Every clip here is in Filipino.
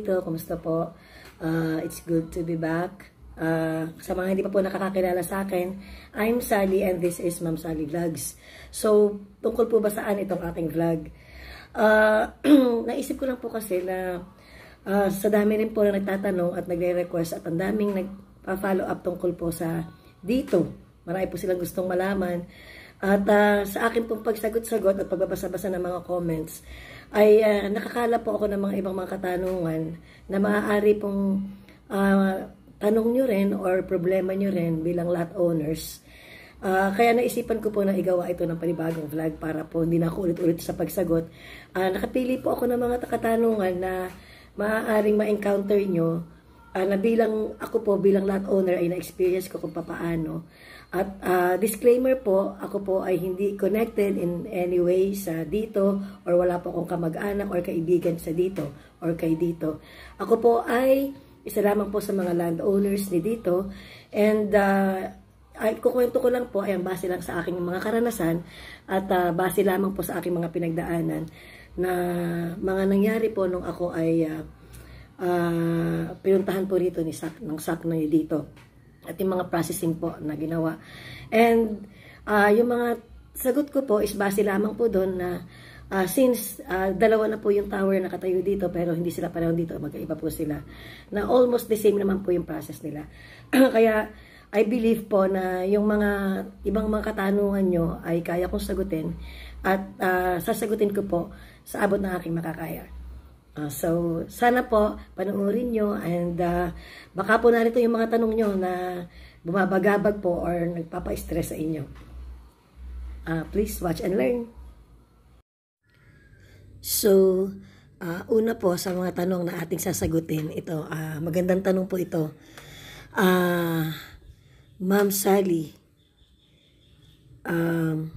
dito? Kumusta po? Uh, it's good to be back. Uh, sa mga hindi pa po nakakakilala sa akin, I'm Sally and this is Ma'am Sally Vlogs. So, tungkol po ba saan itong ating vlog? Uh, naisip ko lang po kasi na uh, sa dami rin po na nagtatanong at nagre-request at ang daming nagpa-follow up tungkol po sa dito. Marami po silang gustong malaman. At uh, sa akin pong pagsagot-sagot at pagbabasa-basa ng mga comments, ay uh, nakakala po ako ng mga ibang mga katanungan na maaari pong uh, tanong nyo rin or problema nyo rin bilang lot owners. Uh, kaya naisipan ko po na igawa ito ng panibagong vlog para po hindi na ako ulit-ulit sa pagsagot. Uh, nakapili po ako ng mga katanungan na maaaring ma-encounter nyo uh, na bilang ako po bilang lot owner ay na-experience ko kung papaano at uh, disclaimer po, ako po ay hindi connected in any way sa dito or wala po akong kamag-anak or kaibigan sa dito or kay dito. Ako po ay isa lamang po sa mga landowners ni dito and uh, ay, kukwento ko lang po, ay base lang sa aking mga karanasan at uh, base lamang po sa aking mga pinagdaanan na mga nangyari po nung ako ay uh, uh, pinuntahan po rito ni Sak, ng Sak na dito at yung mga processing po na ginawa. And uh, yung mga sagot ko po is base lamang po doon na uh, since uh, dalawa na po yung tower na katayo dito pero hindi sila pareho dito, magkaiba po sila na almost the same naman po yung process nila. Kaya I believe po na yung mga ibang mga katanungan nyo ay kaya kong sagutin at uh, sasagutin ko po sa abot ng aking makakaya. Uh, so, sana po panuorin nyo and uh, baka po narito yung mga tanong nyo na bumabagabag po or nagpapa-stress sa inyo. Uh, please watch and learn. So, uh, una po sa mga tanong na ating sasagutin, ito, uh, magandang tanong po ito. Uh, Ma'am Sally, um,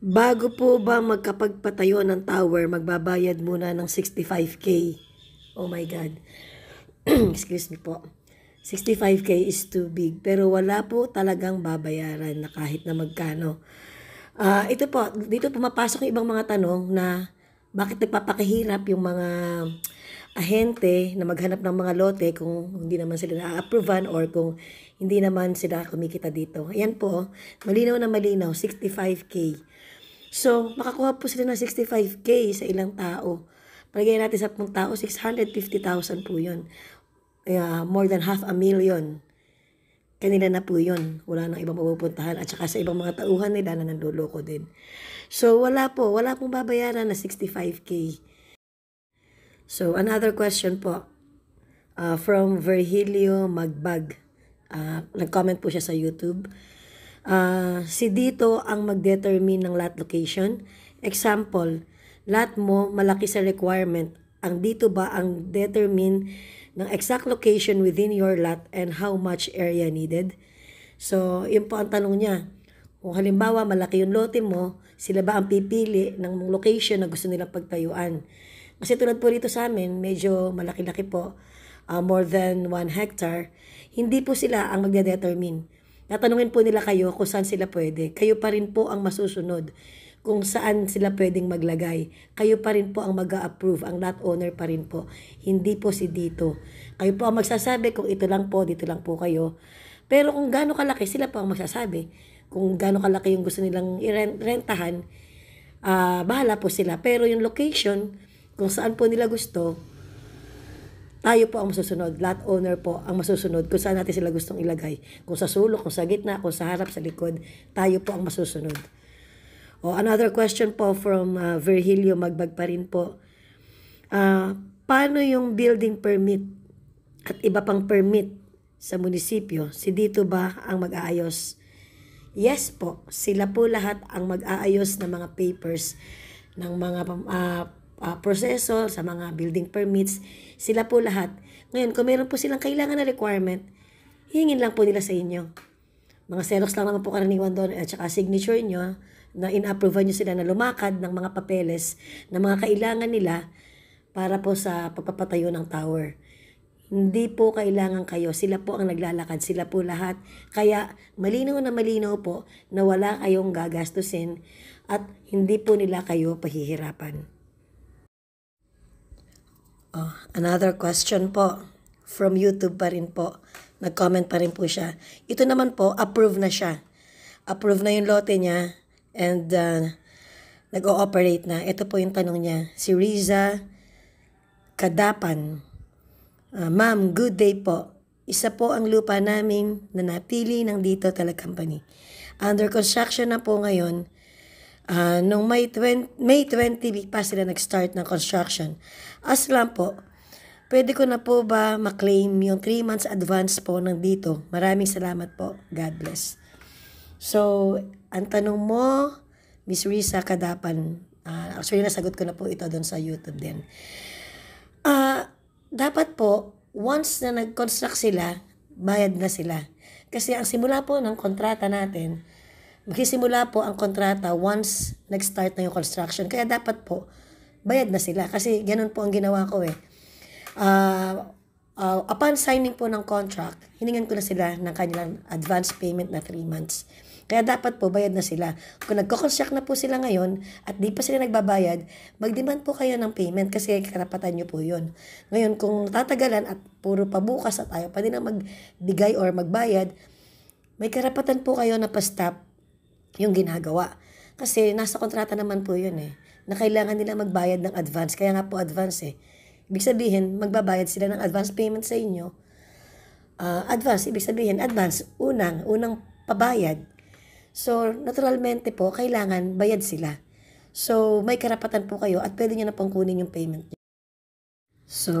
Bago po ba magkapagpatayo ng tower, magbabayad muna ng 65k. Oh my God. Excuse me po. 65k is too big. Pero wala po talagang babayaran na kahit na magkano. Uh, ito po, dito pumapasok yung ibang mga tanong na bakit nagpapakahirap yung mga ahente na maghanap ng mga lote kung hindi naman sila na-approvean or kung hindi naman sila kumikita dito. Ayan po, malinaw na malinaw, 65k So, makakuha po sila ng 65K sa ilang tao. Palagay natin sa 10 tao, 650,000 po yun. Uh, more than half a million. Kanila na po yun. Wala nang ibang mapupuntahan. At saka sa ibang mga tauhan nila na nanduloko din. So, wala po. Wala pong babayaran na 65K. So, another question po. Uh, from Virgilio Magbag. Uh, nag-comment po siya sa YouTube uh, si dito ang magdetermine ng lot location. Example, lot mo malaki sa requirement. Ang dito ba ang determine ng exact location within your lot and how much area needed? So, yun po ang tanong niya. Kung halimbawa malaki yung lote mo, sila ba ang pipili ng location na gusto nilang pagtayuan? Kasi tulad po dito sa amin, medyo malaki-laki po, uh, more than 1 hectare, hindi po sila ang magdedetermine Tatanungin po nila kayo kung saan sila pwede. Kayo pa rin po ang masusunod kung saan sila pwedeng maglagay. Kayo pa rin po ang mag approve ang lot owner pa rin po. Hindi po si dito. Kayo po ang magsasabi kung ito lang po, dito lang po kayo. Pero kung gaano kalaki, sila po ang magsasabi. Kung gaano kalaki yung gusto nilang irentahan, uh, ah, bahala po sila. Pero yung location, kung saan po nila gusto, tayo po ang masusunod. Lot owner po ang masusunod kung saan natin sila gustong ilagay. Kung sa sulok, kung sa gitna, kung sa harap, sa likod, tayo po ang masusunod. O, another question po from uh, Virgilio, magbag rin po. Uh, paano yung building permit at iba pang permit sa munisipyo? Si dito ba ang mag-aayos? Yes po, sila po lahat ang mag-aayos ng mga papers ng mga uh, uh, proseso, sa mga building permits, sila po lahat. Ngayon, kung meron po silang kailangan na requirement, hihingin lang po nila sa inyo. Mga Xerox lang naman po karaniwan doon at saka signature nyo na in-approve nyo sila na lumakad ng mga papeles na mga kailangan nila para po sa pagpapatayo ng tower. Hindi po kailangan kayo. Sila po ang naglalakad. Sila po lahat. Kaya malinaw na malinaw po na wala kayong gagastusin at hindi po nila kayo pahihirapan. Oh, another question po from YouTube pa rin po. Nag-comment pa rin po siya. Ito naman po, approve na siya. Approve na yung lote niya and uh, nag-ooperate na. Ito po yung tanong niya. Si Riza Kadapan. Uh, Ma'am, good day po. Isa po ang lupa namin na napili ng Dito Tele Company. Under construction na po ngayon Uh, nung May 20, May 20 pa sila nag-start ng construction. As lang po, pwede ko na po ba maklaim yung 3 months advance po ng dito? Maraming salamat po. God bless. So, ang tanong mo, Miss Risa Kadapan, uh, actually nasagot ko na po ito doon sa YouTube din. Uh, dapat po, once na nag-construct sila, bayad na sila. Kasi ang simula po ng kontrata natin, Magsisimula po ang kontrata once nag-start na yung construction. Kaya dapat po, bayad na sila. Kasi ganun po ang ginawa ko eh. Uh, uh, upon signing po ng contract, hiningan ko na sila ng kanilang advance payment na 3 months. Kaya dapat po bayad na sila. Kung nagko-construct na po sila ngayon at di pa sila nagbabayad, mag-demand po kayo ng payment kasi karapatan nyo po yun. Ngayon, kung tatagalan at puro pabukas at ayaw pa din na magbigay or magbayad, may karapatan po kayo na pa-stop yung ginagawa. Kasi nasa kontrata naman po yun eh, na kailangan nila magbayad ng advance. Kaya nga po advance eh. Ibig sabihin, magbabayad sila ng advance payment sa inyo. Uh, advance, ibig sabihin, advance, unang, unang pabayad. So, naturalmente po, kailangan bayad sila. So, may karapatan po kayo at pwede nyo na pong kunin yung payment nyo. So,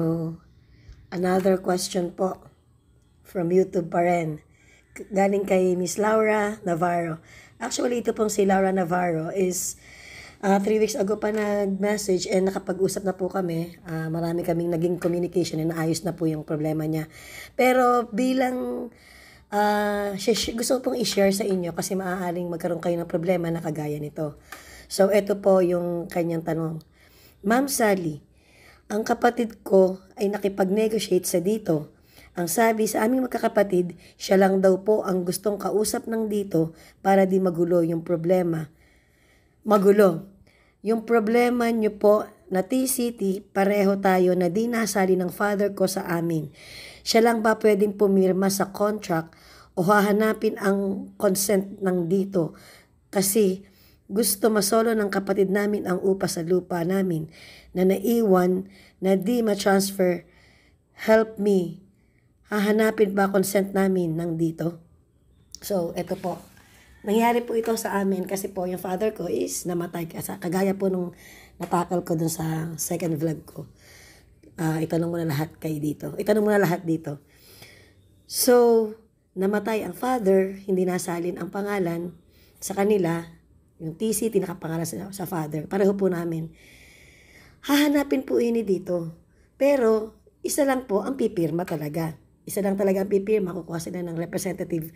another question po from YouTube pa rin galing kay Miss Laura Navarro. Actually, ito pong si Laura Navarro is uh, three weeks ago pa nag-message and nakapag-usap na po kami. Uh, marami kaming naging communication and naayos na po yung problema niya. Pero bilang uh, gusto pong i-share sa inyo kasi maaaring magkaroon kayo ng problema na kagaya nito. So, ito po yung kanyang tanong. Ma'am Sally, ang kapatid ko ay nakipag-negotiate sa dito ang sabi sa aming magkakapatid, siya lang daw po ang gustong kausap ng dito para di magulo yung problema. Magulo. Yung problema niyo po na T-City, pareho tayo na di nasali ng father ko sa amin. Siya lang ba pwedeng pumirma sa contract o hahanapin ang consent ng dito? Kasi gusto masolo ng kapatid namin ang upa sa lupa namin na naiwan na di ma-transfer. Help me, hahanapin pa consent namin ng dito. So, eto po. Nangyari po ito sa amin kasi po yung father ko is namatay. kasi Kagaya po nung natakal ko dun sa second vlog ko. Uh, itanong mo na lahat kay dito. Itanong mo na lahat dito. So, namatay ang father, hindi nasalin ang pangalan sa kanila. Yung TC, tinakapangalan sa, sa father. Pareho po namin. Hahanapin po ini dito. Pero, isa lang po ang pipirma talaga isa lang talaga ang pipirma, kukuha sila ng representative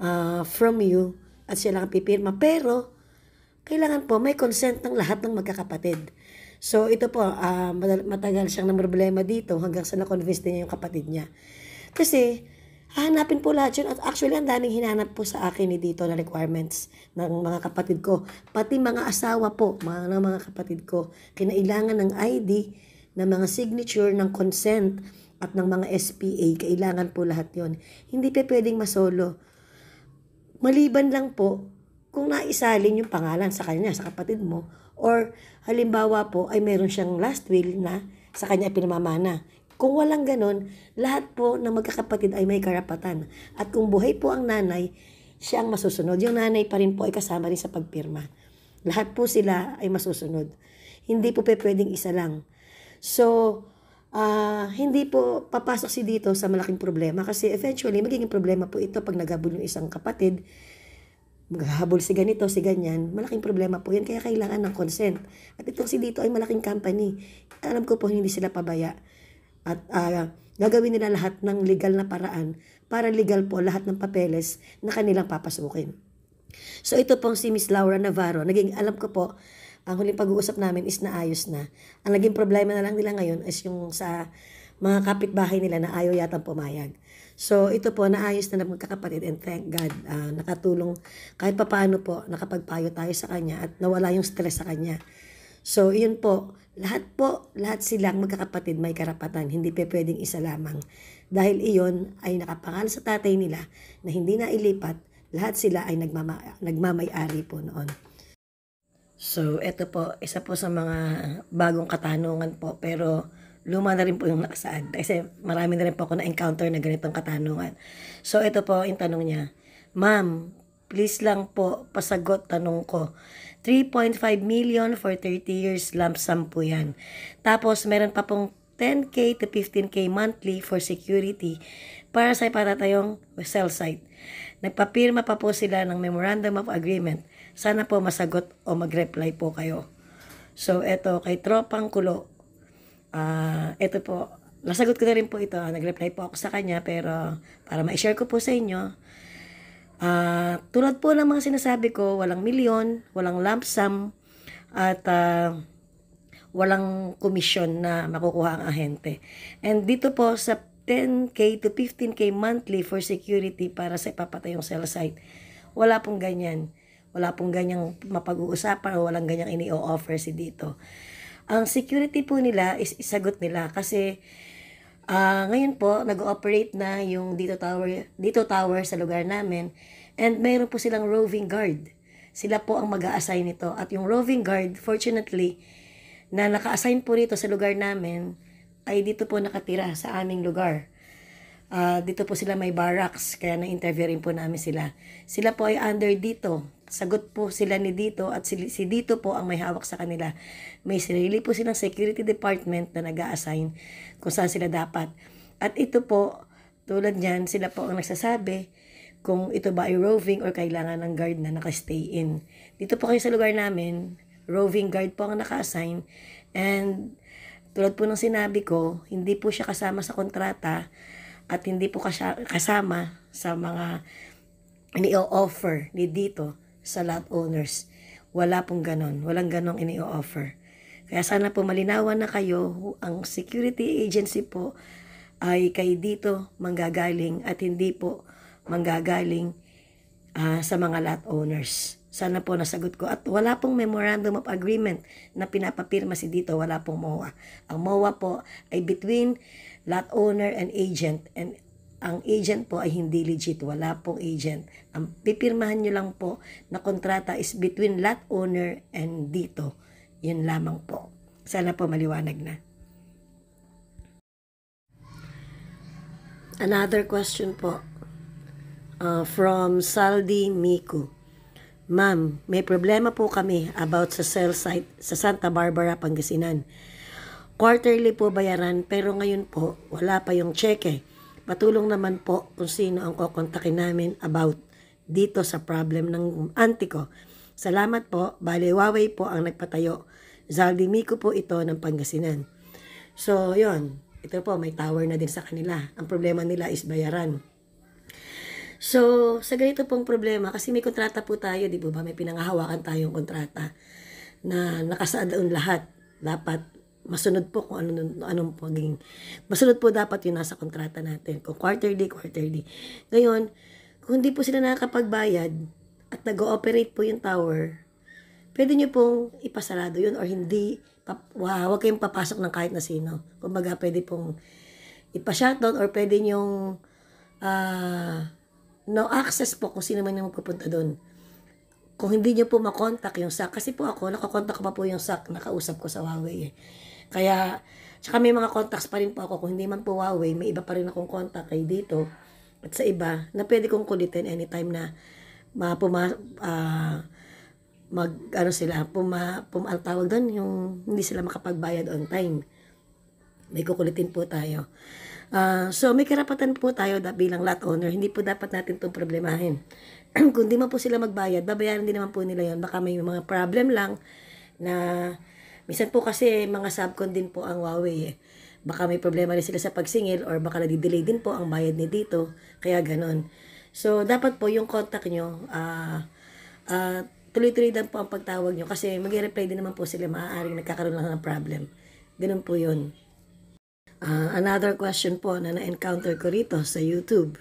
uh, from you at sila ang pipirma. Pero, kailangan po may consent ng lahat ng magkakapatid. So, ito po, uh, matagal siyang na problema dito hanggang sa na-convince din niya yung kapatid niya. Kasi, hahanapin po lahat yun. At actually, ang daming hinanap po sa akin ni dito na requirements ng mga kapatid ko. Pati mga asawa po, mga, ng mga kapatid ko. Kinailangan ng ID, ng mga signature, ng consent, at ng mga SPA, kailangan po lahat yon. Hindi pa pwedeng masolo. Maliban lang po kung naisalin yung pangalan sa kanya, sa kapatid mo, or halimbawa po ay meron siyang last will na sa kanya pinamamana. Kung walang ganon, lahat po ng magkakapatid ay may karapatan. At kung buhay po ang nanay, siya ang masusunod. Yung nanay pa rin po ay kasama rin sa pagpirma. Lahat po sila ay masusunod. Hindi po pwedeng isa lang. So, uh, hindi po papasok si dito sa malaking problema kasi eventually magiging problema po ito pag naghabol yung isang kapatid maghahabol si ganito, si ganyan, malaking problema po yun. Kaya kailangan ng consent. At itong si dito ay malaking company. Alam ko po hindi sila pabaya. At uh, gagawin nila lahat ng legal na paraan para legal po lahat ng papeles na kanilang papasukin. So ito pong si Miss Laura Navarro, naging alam ko po, ang huling pag-uusap namin is naayos na. Ang naging problema na lang nila ngayon is yung sa mga kapitbahay nila na ayaw yata pumayag. So, ito po, naayos na na magkakapatid and thank God, uh, nakatulong kahit papaano po, nakapagpayo tayo sa kanya at nawala yung stress sa kanya. So, yun po, lahat po, lahat silang magkakapatid may karapatan, hindi pa pwedeng isa lamang. Dahil iyon ay nakapangal sa tatay nila na hindi na ilipat, lahat sila ay nagmama, nagmamayari po noon. So, ito po, isa po sa mga bagong katanungan po. Pero, luma na rin po yung nakasaad. Kasi marami na rin po ako na-encounter na ganitong katanungan. So, ito po yung tanong niya. Ma'am, please lang po pasagot tanong ko. 3.5 million for 30 years lump sum po yan. Tapos, meron pa pong 10K to 15K monthly for security para sa para tayong cell site. Nagpapirma pa po sila ng Memorandum of Agreement. Sana po masagot o magreply po kayo. So, eto kay Tropang Kulo. Uh, eto po, nasagot ko na rin po ito. Ah, nagreply po ako sa kanya pero para ma-share ko po sa inyo. Uh, tulad po ng mga sinasabi ko, walang milyon, walang lump sum, at uh, walang komisyon na makukuha ang ahente. And dito po sa 10K to 15K monthly for security para sa ipapatayong cell site. Wala pong ganyan. Wala pong ganyang mapag-uusapan o walang ganyang ini-offer si dito. Ang security po nila is isagot nila kasi uh, ngayon po nag-ooperate na yung dito tower, dito tower sa lugar namin and mayroon po silang roving guard. Sila po ang mag-a-assign nito at yung roving guard fortunately na naka-assign po rito sa lugar namin ay dito po nakatira sa aming lugar. Uh, dito po sila may barracks, kaya na-interview rin po namin sila. Sila po ay under dito. Sagot po sila ni dito at si, si dito po ang may hawak sa kanila. May sarili po silang security department na nag assign kung saan sila dapat. At ito po, tulad niyan, sila po ang nagsasabi kung ito ba ay roving or kailangan ng guard na naka-stay in. Dito po kayo sa lugar namin, roving guard po ang naka-assign and tulad po ng sinabi ko, hindi po siya kasama sa kontrata at hindi po kasama sa mga ini-offer ni dito sa lot owners. Wala pong ganon. Walang ganong ini-offer. Kaya sana po malinawan na kayo, ang security agency po ay kay dito manggagaling at hindi po manggagaling uh, sa mga lot owners. Sana po nasagot ko. At wala pong memorandum of agreement na pinapapirma si dito. Wala pong MOA. Ang MOA po ay between lot owner and agent. And ang agent po ay hindi legit, wala pong agent. Ang pipirmahan nyo lang po na kontrata is between lot owner and dito. Yun lamang po. Sana po maliwanag na. Another question po uh, from Saldi Miku. Ma'am, may problema po kami about sa cell site sa Santa Barbara, Pangasinan. Quarterly po bayaran pero ngayon po wala pa yung cheque. Patulong naman po kung sino ang kokontakin namin about dito sa problem ng auntie ko. Salamat po, baliwaway po ang nagpatayo. Zaldi Miko po ito ng Pangasinan. So, yon ito po, may tower na din sa kanila. Ang problema nila is bayaran. So, sa ganito pong problema, kasi may kontrata po tayo, di ba? May pinangahawakan tayong kontrata na nakasaad doon lahat. Dapat masunod po kung ano anong, anong paging, masunod po dapat yung nasa kontrata natin. Kung quarterly, quarterly. Ngayon, kung hindi po sila nakakapagbayad at nag-ooperate po yung tower, pwede nyo pong ipasarado yun or hindi, pap, huwag kayong papasok ng kahit na sino. Kumbaga, pwede pong ipa-shutdown or pwede nyong uh, no access po kung sino man yung magpupunta doon. Kung hindi nyo po makontak yung SAC, kasi po ako, nakakontak ko pa po yung SAC, nakausap ko sa Huawei. Eh. Kaya, tsaka may mga contacts pa rin po ako, kung hindi man po Huawei, may iba pa rin akong contact kay dito at sa iba na pwede kong kulitin anytime na mapuma, uh, ah, mag, ano sila, puma, puma, tawag doon, yung hindi sila makapagbayad on time. May kukulitin po tayo. Uh, so, may karapatan po tayo da, bilang lot owner. Hindi po dapat natin 'tong problemahin. Kung di man po sila magbayad, babayaran din naman po nila 'yon. Baka may mga problem lang na minsan po kasi mga subcon din po ang Huawei eh. Baka may problema rin sila sa pagsingil or baka na delay din po ang bayad ni dito. Kaya ganon. So, dapat po yung contact nyo, uh, uh, tuloy-tuloy din po ang pagtawag nyo kasi mag-reply din naman po sila maaaring nagkakaroon lang ng problem. Ganun po yun. Uh, another question po na na-encounter ko rito sa YouTube,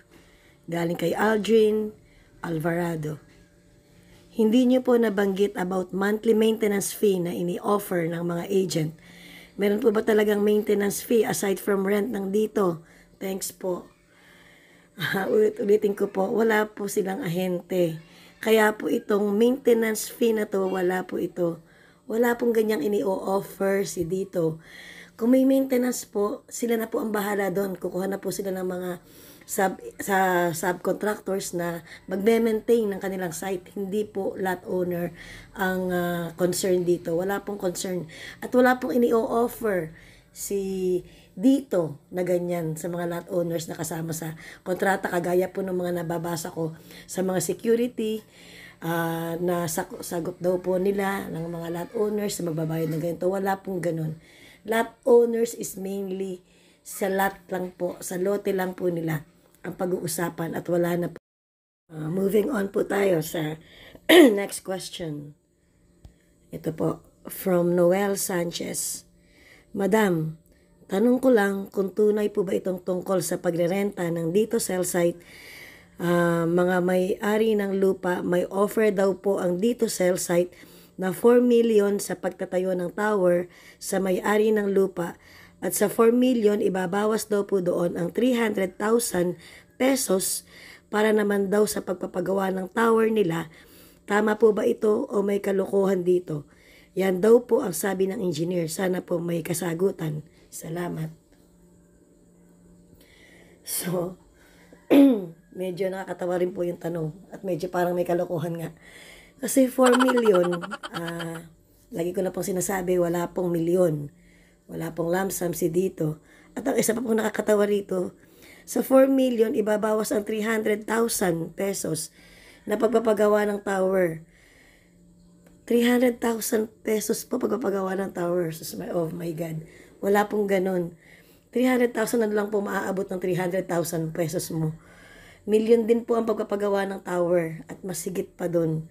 galing kay Aldrin Alvarado. Hindi niyo po nabanggit about monthly maintenance fee na ini-offer ng mga agent. Meron po ba talagang maintenance fee aside from rent ng dito? Thanks po. Uh, ah, ulit-ulitin ko po, wala po silang ahente. Kaya po itong maintenance fee na to, wala po ito. Wala pong ganyang ini-offer si dito. Kung may maintenance po, sila na po ang bahala doon. Kukuha na po sila ng mga sub, sa subcontractors na magme-maintain ng kanilang site. Hindi po lot owner ang uh, concern dito. Wala pong concern. At wala pong ini-offer si dito na ganyan sa mga lot owners na kasama sa kontrata kagaya po ng mga nababasa ko sa mga security uh, na sagot daw po nila ng mga lot owners na magbabayad ng ganito. Wala pong ganun. Lot owners is mainly sa lot lang po, sa lote lang po nila ang pag-uusapan at wala na po. Uh, moving on po tayo sa next question. Ito po, from Noel Sanchez. Madam, tanong ko lang kung tunay po ba itong tungkol sa pagrerenta ng dito cell site uh, mga may-ari ng lupa, may offer daw po ang dito cell site na 4 million sa pagtatayo ng tower sa may-ari ng lupa at sa 4 million ibabawas daw po doon ang 300,000 pesos para naman daw sa pagpapagawa ng tower nila. Tama po ba ito o may kalokohan dito? Yan daw po ang sabi ng engineer. Sana po may kasagutan. Salamat. So, medyo nakakatawa rin po yung tanong at medyo parang may kalokohan nga. Kasi 4 million, uh, lagi ko na pong sinasabi, wala pong million. Wala pong lump sum si dito. At ang isa pa pong nakakatawa rito, sa 4 million, ibabawas ang 300,000 pesos na pagpapagawa ng tower. 300,000 pesos po pagpapagawa ng tower. oh my God. Wala pong ganun. 300,000 na lang po maaabot ng 300,000 pesos mo. Million din po ang pagpapagawa ng tower at masigit pa doon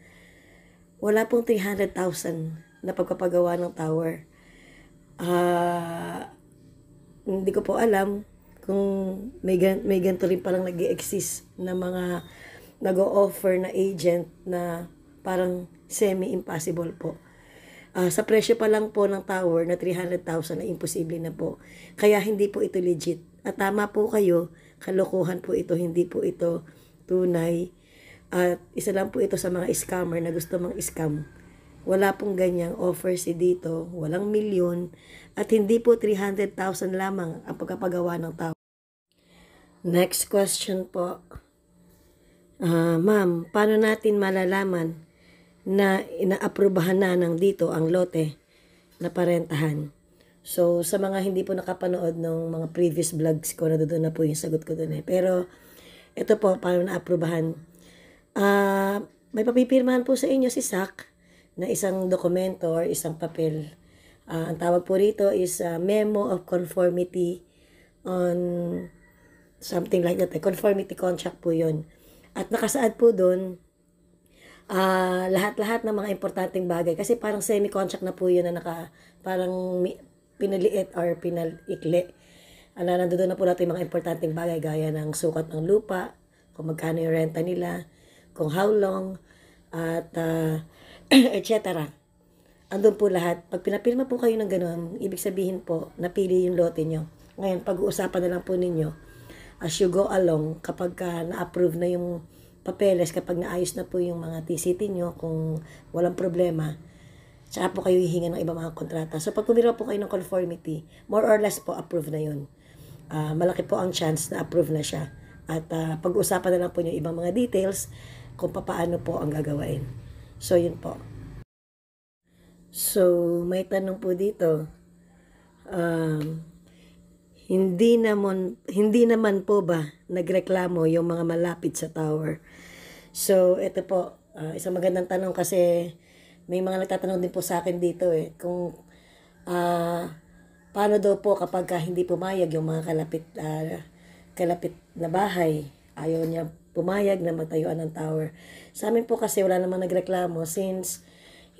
wala pong 300,000 na pagpapagawa ng tower. Uh, hindi ko po alam kung may, may ganito rin palang nag exist na mga nag-o-offer na agent na parang semi-impossible po. Uh, sa presyo pa lang po ng tower na 300,000 na imposible na po. Kaya hindi po ito legit. At tama po kayo, kalokohan po ito, hindi po ito tunay at isa lang po ito sa mga scammer na gusto mang scam. Wala pong ganyang offer si dito, walang milyon, at hindi po 300,000 lamang ang pagkapagawa ng tao. Next question po. Uh, ma'am, paano natin malalaman na inaaprubahan na ng dito ang lote na parentahan? So, sa mga hindi po nakapanood ng mga previous vlogs ko, na doon na po yung sagot ko doon eh. Pero, ito po, paano naaprubahan uh, may papipirmahan po sa inyo si SAC na isang dokumento or isang papel. Uh, ang tawag po rito is uh, Memo of Conformity on something like that. A conformity contract po yun. At nakasaad po doon uh, lahat-lahat ng mga importanteng bagay. Kasi parang semi-contract na po yun na naka, parang pinaliit or pinalikli. Ano, nandoon na po natin yung mga importanteng bagay gaya ng sukat ng lupa, kung magkano yung renta nila, kung how long, at uh, ah, etc. Andun po lahat. Pag pinapirma po kayo ng ganun, ibig sabihin po, napili yung lote nyo. Ngayon, pag-uusapan na lang po ninyo as you go along kapag uh, na-approve na yung papeles, kapag naayos na po yung mga TCT nyo, kung walang problema, tsaka po kayo hihinga ng iba mga kontrata. So, pag pumirma po kayo ng conformity, more or less po approve na yun. Uh, malaki po ang chance na approve na siya. At uh, ah, pag-usapan na lang po yung ibang mga details kung paano po ang gagawin. So, yun po. So, may tanong po dito. Um, hindi naman, hindi naman po ba nagreklamo yung mga malapit sa tower? So, ito po, uh, isang magandang tanong kasi may mga nagtatanong din po sa akin dito eh, kung uh, paano daw po kapag hindi pumayag yung mga kalapit, uh, kalapit na bahay, ayaw niya pumayag na matayuan ng tower. Sa amin po kasi wala namang nagreklamo since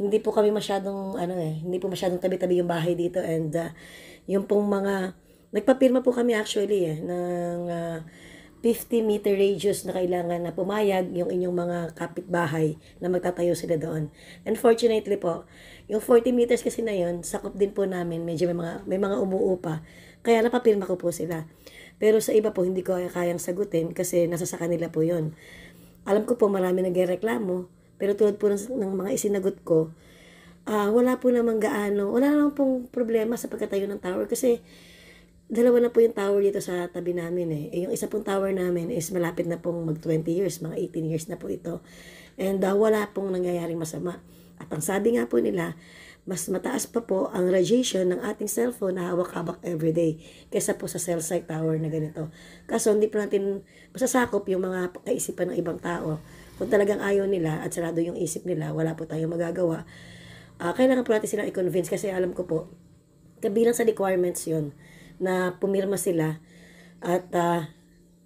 hindi po kami masyadong ano eh, hindi po masyadong tabi-tabi yung bahay dito and uh, yung pong mga nagpapirma po kami actually eh ng uh, 50 meter radius na kailangan na pumayag yung inyong mga kapitbahay na magtatayo sila doon. Unfortunately po, yung 40 meters kasi na yon sakop din po namin, medyo may mga, may mga umuupa. Kaya napapirma ko po sila. Pero sa iba po, hindi ko kayang sagutin kasi nasa sa kanila po yon. Alam ko po marami nagreklamo, pero tulad po ng, ng mga isinagot ko, uh, wala po namang gaano, wala lang pong problema sa pagkatayo ng tower kasi dalawa na po yung tower dito sa tabi namin eh. eh yung isa pong tower namin is malapit na pong mag 20 years, mga 18 years na po ito. And uh, wala pong nangyayaring masama. At ang sabi nga po nila, mas mataas pa po ang radiation ng ating cellphone na hawak habak everyday kaysa po sa cell site tower na ganito. Kaso hindi po natin masasakop yung mga kaisipan ng ibang tao. Kung talagang ayaw nila at sarado yung isip nila, wala po tayong magagawa. Uh, kailangan po natin silang i-convince kasi alam ko po, kabilang sa requirements yon na pumirma sila at uh,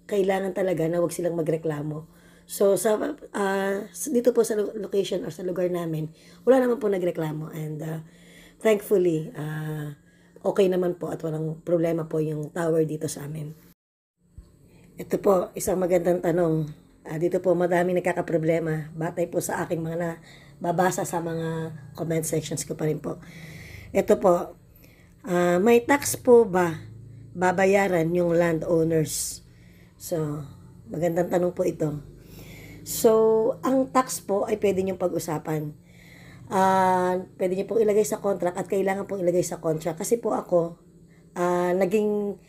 kailangan talaga na wag silang magreklamo So, sa, uh, dito po sa location or sa lugar namin, wala naman po nagreklamo. And uh, thankfully, uh, okay naman po at walang problema po yung tower dito sa amin. Ito po, isang magandang tanong. Uh, dito po, madami nagkakaproblema. Batay po sa aking mga na babasa sa mga comment sections ko pa rin po. Ito po, uh, may tax po ba babayaran yung landowners? So, magandang tanong po ito. So, ang tax po ay pwede niyong pag-usapan. Uh, pwede niyo pong ilagay sa contract at kailangan pong ilagay sa contract. Kasi po ako, uh, naging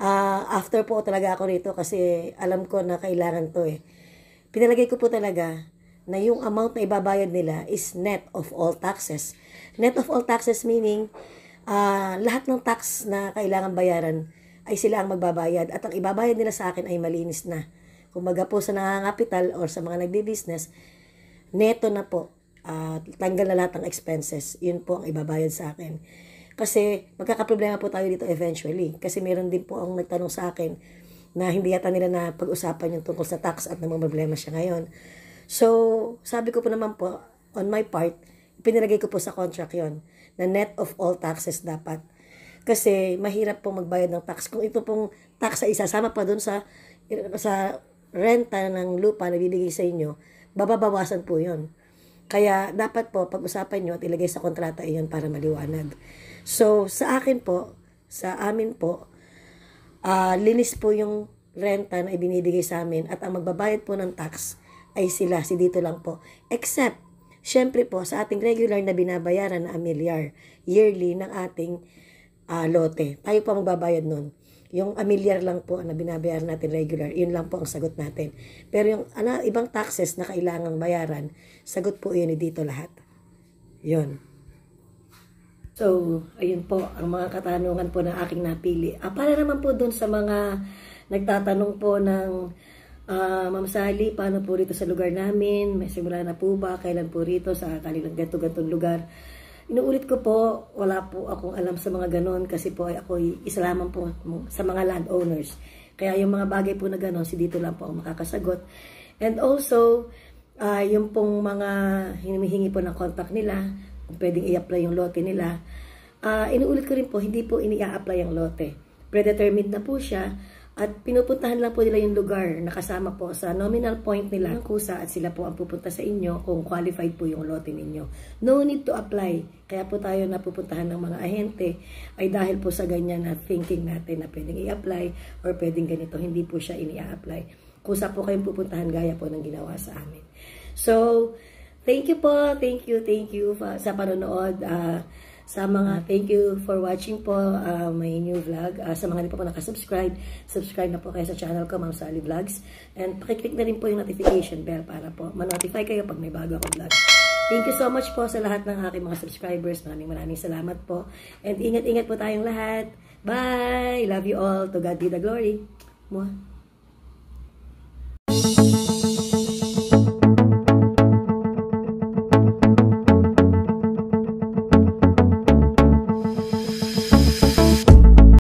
uh, after po talaga ako rito kasi alam ko na kailangan to eh. Pinalagay ko po talaga na yung amount na ibabayad nila is net of all taxes. Net of all taxes meaning uh, lahat ng tax na kailangan bayaran ay sila ang magbabayad at ang ibabayad nila sa akin ay malinis na. Kumbaga po sa nangangapital or sa mga nagbi-business, neto na po. Uh, tanggal na lahat ng expenses. Yun po ang ibabayad sa akin. Kasi magkakaproblema po tayo dito eventually. Kasi meron din po ang nagtanong sa akin na hindi yata nila na pag-usapan yung tungkol sa tax at namang problema siya ngayon. So, sabi ko po naman po, on my part, pinilagay ko po sa contract yon na net of all taxes dapat. Kasi mahirap po magbayad ng tax. Kung ito pong tax ay isasama pa doon sa, sa renta ng lupa na bibigay sa inyo, bababawasan po yon. Kaya dapat po pag-usapan nyo at ilagay sa kontrata iyon para maliwanag. So sa akin po, sa amin po, uh, linis po yung renta na ibinibigay sa amin at ang magbabayad po ng tax ay sila, si dito lang po. Except, syempre po, sa ating regular na binabayaran na amilyar yearly ng ating uh, lote. Tayo po magbabayad nun. Yung amilyar lang po na binabayaran natin regular, yun lang po ang sagot natin. Pero yung ano, ibang taxes na kailangang bayaran, sagot po yun dito lahat. Yun. So, ayun po ang mga katanungan po na aking napili. Ah, para naman po doon sa mga nagtatanong po ng uh, Ma'am Sally, paano po rito sa lugar namin? May simula na po ba? Kailan po rito? Sa kanilang ganito-gantong lugar? Inuulit ko po, wala po akong alam sa mga ganon kasi po ay ako'y isa lamang po sa mga landowners. Kaya yung mga bagay po na ganon, si dito lang po ang makakasagot. And also, uh, yung pong mga hinihingi po ng contact nila, kung pwedeng i-apply yung lote nila, uh, inuulit ko rin po, hindi po ini-apply ang lote. Predetermined na po siya at pinupuntahan lang po nila yung lugar na kasama po sa nominal point nila ng kusa at sila po ang pupunta sa inyo kung qualified po yung lote ninyo. No need to apply. Kaya po tayo napupuntahan ng mga ahente ay dahil po sa ganyan na thinking natin na pwedeng i-apply or pwedeng ganito. Hindi po siya ini-apply. Kusa po kayong pupuntahan gaya po ng ginawa sa amin. So, thank you po. Thank you, thank you sa panonood. Uh, sa mga thank you for watching po uh, my new vlog. Uh, sa mga hindi pa po nakasubscribe, subscribe na po kayo sa channel ko, Ma'am Sally Vlogs. And pakiclick na rin po yung notification bell para po manotify kayo pag may bago akong vlog. Thank you so much po sa lahat ng aking mga subscribers. Maraming maraming salamat po. And ingat-ingat po tayong lahat. Bye! Love you all. To God be the glory. Mwah.